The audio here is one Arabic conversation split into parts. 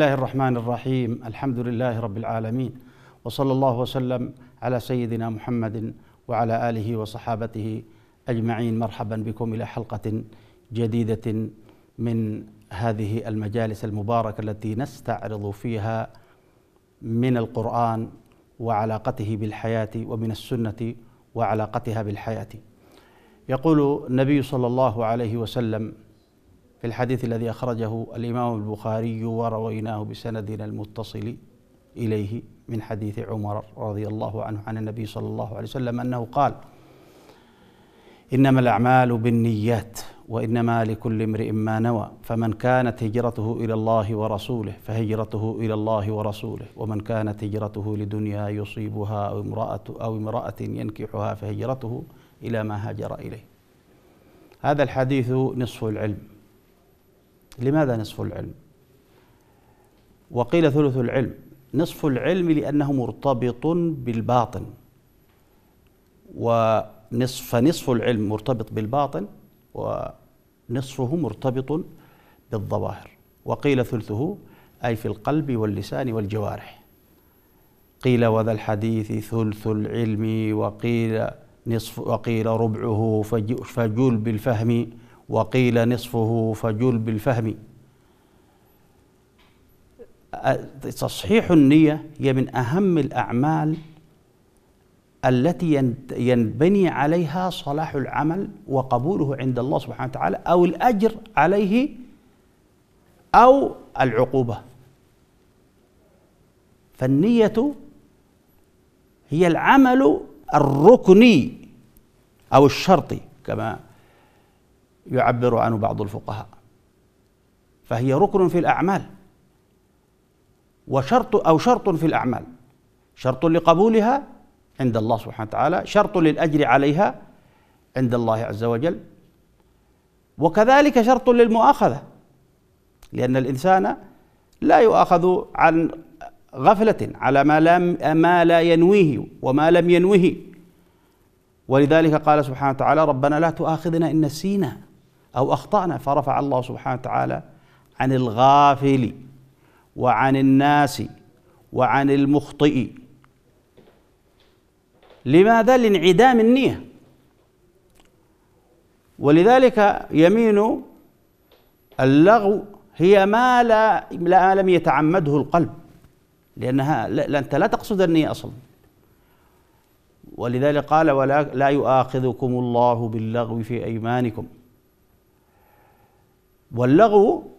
الله الرحمن الرحيم الحمد لله رب العالمين وصلى الله وسلم على سيدنا محمد وعلى اله وصحابته اجمعين مرحبا بكم الى حلقه جديده من هذه المجالس المباركه التي نستعرض فيها من القران وعلاقته بالحياه ومن السنه وعلاقتها بالحياه يقول النبي صلى الله عليه وسلم في الحديث الذي أخرجه الإمام البخاري ورويناه بسندنا المتصل إليه من حديث عمر رضي الله عنه عن النبي صلى الله عليه وسلم أنه قال إنما الأعمال بالنيات وإنما لكل امرئ ما نوى فمن كانت هجرته إلى الله ورسوله فهجرته إلى الله ورسوله ومن كانت هجرته لدنيا يصيبها أو امرأة أو امرأة ينكحها فهجرته إلى ما هاجر إليه هذا الحديث نصف العلم لماذا نصف العلم وقيل ثلث العلم نصف العلم لأنه مرتبط بالباطن ونصف فنصف العلم مرتبط بالباطن ونصفه مرتبط بالظواهر وقيل ثلثه أي في القلب واللسان والجوارح قيل وذا الحديث ثلث العلم وقيل نصف وقيل ربعه فجل بالفهم وقيل نصفه فجل بالفهم تصحيح النية هي من أهم الأعمال التي ينبني عليها صلاح العمل وقبوله عند الله سبحانه وتعالى أو الأجر عليه أو العقوبة فالنية هي العمل الركني أو الشرطي كما يعبر عنه بعض الفقهاء فهي ركن في الأعمال وشرط أو شرط في الأعمال شرط لقبولها عند الله سبحانه وتعالى شرط للأجر عليها عند الله عز وجل وكذلك شرط للمؤاخذة لأن الإنسان لا يؤاخذ عن غفلة على ما لا ما لا ينويه وما لم ينوه ولذلك قال سبحانه وتعالى ربنا لا تؤاخذنا إن نسينا أو أخطأنا فرفع الله سبحانه وتعالى عن الغافل وعن الناس وعن المخطئ لماذا؟ لانعدام النية ولذلك يمين اللغو هي ما لا لا لم يتعمده القلب لأنها لا أنت لا تقصد النية أصلا ولذلك قال ولا لا يؤاخذكم الله باللغو في أيمانكم واللغو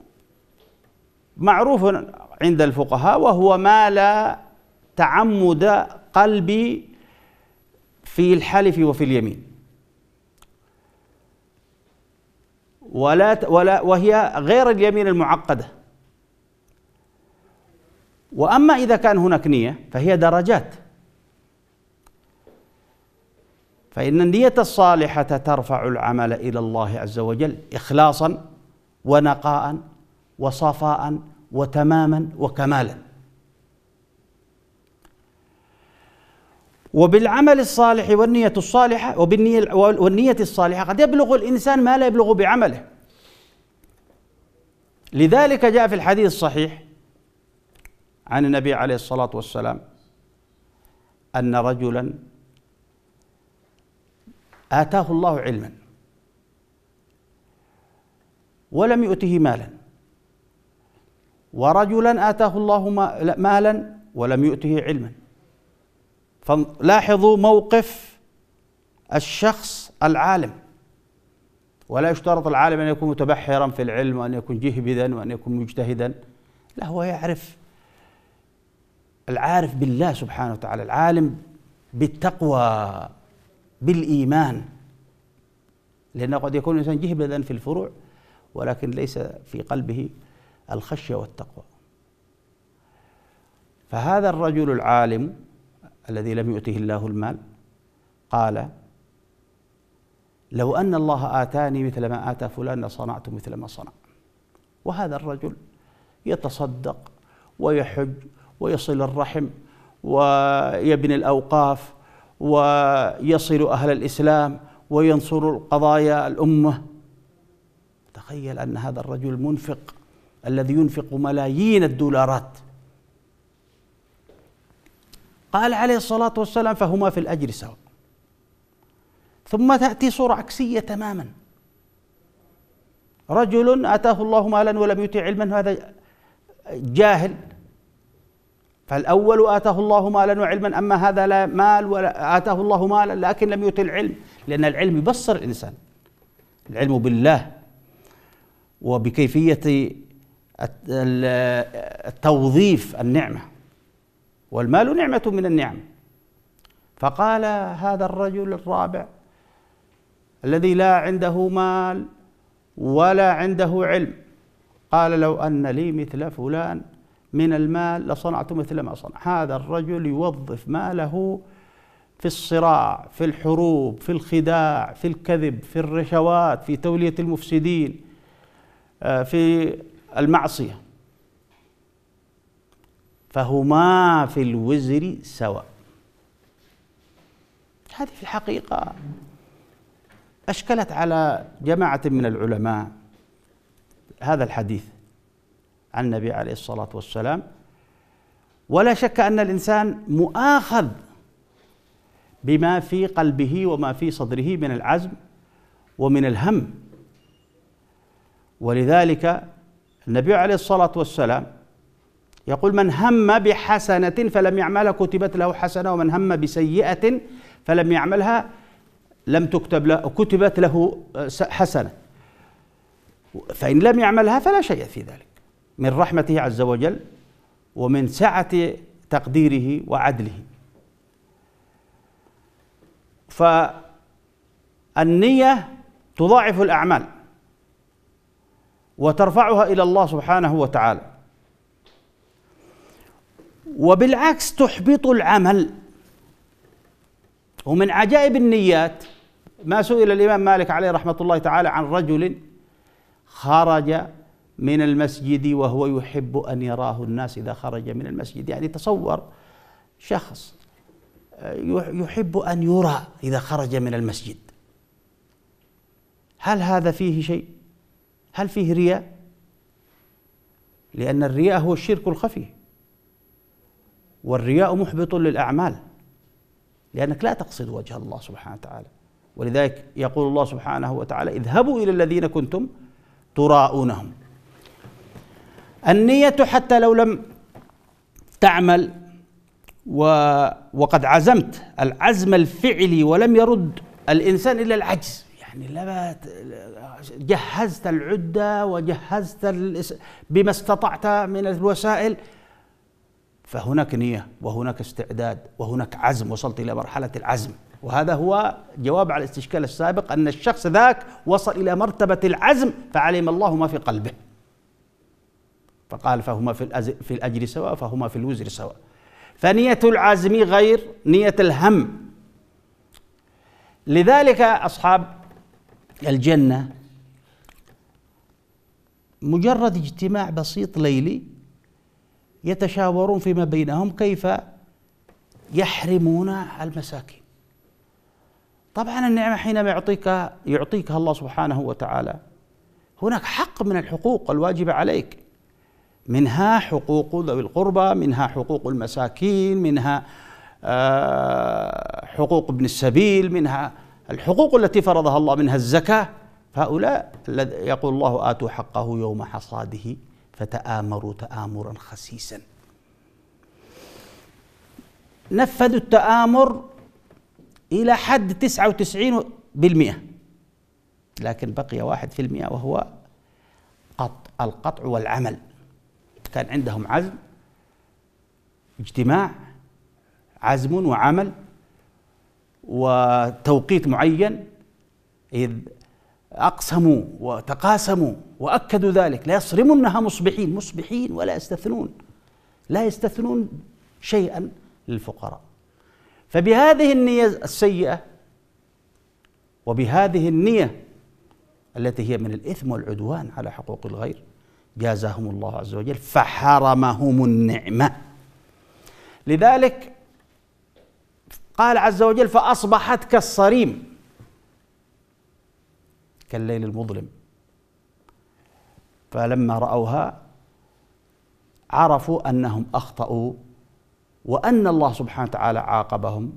معروف عند الفقهاء وهو ما لا تعمد قلبي في الحلف وفي اليمين ولا ولا وهي غير اليمين المعقده واما اذا كان هناك نيه فهي درجات فان النيه الصالحه ترفع العمل الى الله عز وجل اخلاصا ونقاء وصفاء وتماما وكمالا وبالعمل الصالح والنية الصالحة وبالنية والنية الصالحة قد يبلغ الإنسان ما لا يبلغ بعمله لذلك جاء في الحديث الصحيح عن النبي عليه الصلاة والسلام أن رجلا آتاه الله علما ولم يؤته مالا ورجلا آتاه الله مالا ولم يؤته علما فلاحظوا موقف الشخص العالم ولا يشترط العالم أن يكون متبحرا في العلم وأن يكون جهبذا وأن يكون مجتهدا لا هو يعرف العارف بالله سبحانه وتعالى العالم بالتقوى بالإيمان لأنه قد يكون الإنسان جهبذا في الفروع ولكن ليس في قلبه الخشيه والتقوى فهذا الرجل العالم الذي لم يؤته الله المال قال لو ان الله اتاني مثل ما اتى فلان لصنعت مثل ما صنع وهذا الرجل يتصدق ويحج ويصل الرحم ويبني الاوقاف ويصل اهل الاسلام وينصر قضايا الامه تخيل ان هذا الرجل المنفق الذي ينفق ملايين الدولارات قال عليه الصلاه والسلام فهما في الاجر سواء ثم تاتي صوره عكسيه تماما رجل اتاه الله مالا ولم يطع علما هذا جاهل فالأول آتاه الله مالا وعلما أما هذا لا مال ولا آتاه الله مالا لكن لم يؤت العلم لأن العلم يبصر الإنسان العلم بالله وبكيفيه توظيف النعمه والمال نعمه من النعم فقال هذا الرجل الرابع الذي لا عنده مال ولا عنده علم قال لو ان لي مثل فلان من المال لصنعت مثل ما صنع هذا الرجل يوظف ماله في الصراع في الحروب في الخداع في الكذب في الرشوات في توليه المفسدين آه، في المعصية فهما في الوزر سواء هذه في الحقيقة أشكلت على جماعة من العلماء هذا الحديث عن النبي عليه الصلاة والسلام ولا شك أن الإنسان مؤاخذ بما في قلبه وما في صدره من العزم ومن الهم ولذلك النبي عليه الصلاة والسلام يقول من هم بحسنة فلم يعملها كتبت له حسنة ومن هم بسيئة فلم يعملها لم تكتب له كتبت له آه، حسنة فإن لم يعملها فلا شيء في ذلك من رحمته عز وجل ومن سعة تقديره وعدله فالنية تضاعف الأعمال وترفعها الى الله سبحانه وتعالى وبالعكس تحبط العمل ومن عجائب النيات ما سئل الامام مالك عليه رحمه الله تعالى عن رجل خرج من المسجد وهو يحب ان يراه الناس اذا خرج من المسجد يعني تصور شخص يحب ان يرى اذا خرج من المسجد هل هذا فيه شيء هل فيه رياء لأن الرياء هو الشرك الخفي والرياء محبط للأعمال لأنك لا تقصد وجه الله سبحانه وتعالى ولذلك يقول الله سبحانه وتعالى اذهبوا إلى الذين كنتم تراءونهم النية حتى لو لم تعمل و وقد عزمت العزم الفعلي ولم يرد الإنسان إلا العجز يعني لا جهزت العدة وجهزت بما استطعت من الوسائل فهناك نية وهناك استعداد وهناك عزم وصلت إلى مرحلة العزم وهذا هو جواب على الاستشكال السابق أن الشخص ذاك وصل إلى مرتبة العزم فعلم الله ما في قلبه فقال فهما في, في الأجر سواء فهما في الوزر سواء فنية العازم غير نية الهم لذلك أصحاب الجنة مجرد اجتماع بسيط ليلي يتشاورون فيما بينهم كيف يحرمون المساكين طبعا النعمة حينما يعطيك يعطيكها الله سبحانه وتعالى هناك حق من الحقوق الواجبة عليك منها حقوق ذوي القربى منها حقوق المساكين منها آه، حقوق ابن السبيل منها الحقوق التي فرضها الله منها الزكاة هؤلاء يقول الله آتوا حقه يوم حصاده فتآمروا تآمرا خسيسا نفذوا التآمر إلى حد 99% لكن بقي 1% وهو قطع القطع والعمل كان عندهم عزم اجتماع عزم وعمل وتوقيت معين إذ أقسموا وتقاسموا وأكدوا ذلك لا يصرمنها مصبحين مصبحين ولا يستثنون لا يستثنون شيئا للفقراء فبهذه النية السيئة وبهذه النية التي هي من الإثم والعدوان على حقوق الغير جازاهم الله عز وجل فحرمهم النعمة لذلك قال عز وجل فأصبحت كالصريم كالليل المظلم فلما رأوها عرفوا أنهم أخطأوا وأن الله سبحانه وتعالى عاقبهم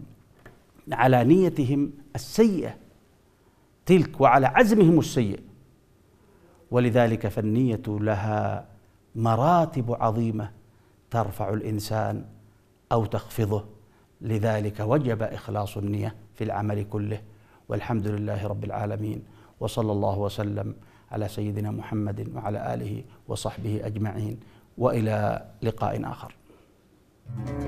على نيتهم السيئة تلك وعلى عزمهم السيء ولذلك فالنية لها مراتب عظيمة ترفع الإنسان أو تخفضه لذلك وجب إخلاص النية في العمل كله والحمد لله رب العالمين وصلى الله وسلم على سيدنا محمد وعلى آله وصحبه أجمعين وإلى لقاء آخر thank you